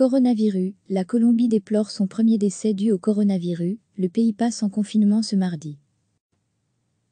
Coronavirus, la Colombie déplore son premier décès dû au coronavirus, le pays passe en confinement ce mardi.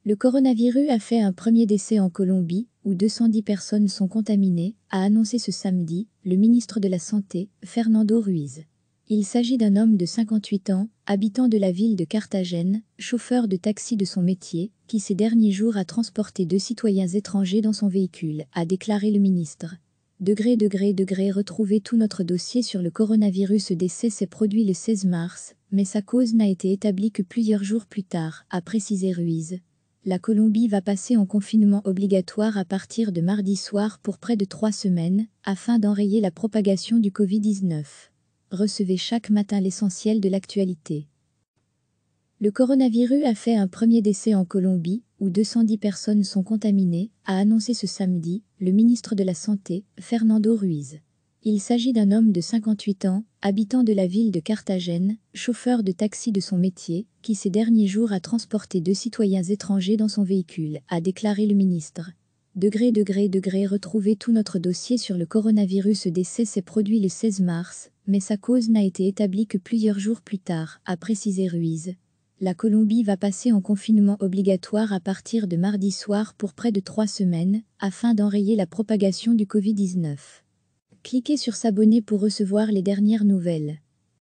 Le coronavirus a fait un premier décès en Colombie, où 210 personnes sont contaminées, a annoncé ce samedi le ministre de la Santé, Fernando Ruiz. Il s'agit d'un homme de 58 ans, habitant de la ville de Carthagène, chauffeur de taxi de son métier, qui ces derniers jours a transporté deux citoyens étrangers dans son véhicule, a déclaré le ministre. Degré, degré, degré, retrouvez tout notre dossier sur le coronavirus décès s'est produit le 16 mars, mais sa cause n'a été établie que plusieurs jours plus tard, a précisé Ruiz. La Colombie va passer en confinement obligatoire à partir de mardi soir pour près de trois semaines, afin d'enrayer la propagation du Covid-19. Recevez chaque matin l'essentiel de l'actualité. Le coronavirus a fait un premier décès en Colombie, où 210 personnes sont contaminées, a annoncé ce samedi le ministre de la Santé, Fernando Ruiz. Il s'agit d'un homme de 58 ans, habitant de la ville de Carthagène, chauffeur de taxi de son métier, qui ces derniers jours a transporté deux citoyens étrangers dans son véhicule, a déclaré le ministre. Degré, degré, degré, retrouvez tout notre dossier sur le coronavirus décès s'est produit le 16 mars, mais sa cause n'a été établie que plusieurs jours plus tard, a précisé Ruiz la Colombie va passer en confinement obligatoire à partir de mardi soir pour près de trois semaines, afin d'enrayer la propagation du Covid-19. Cliquez sur S'abonner pour recevoir les dernières nouvelles.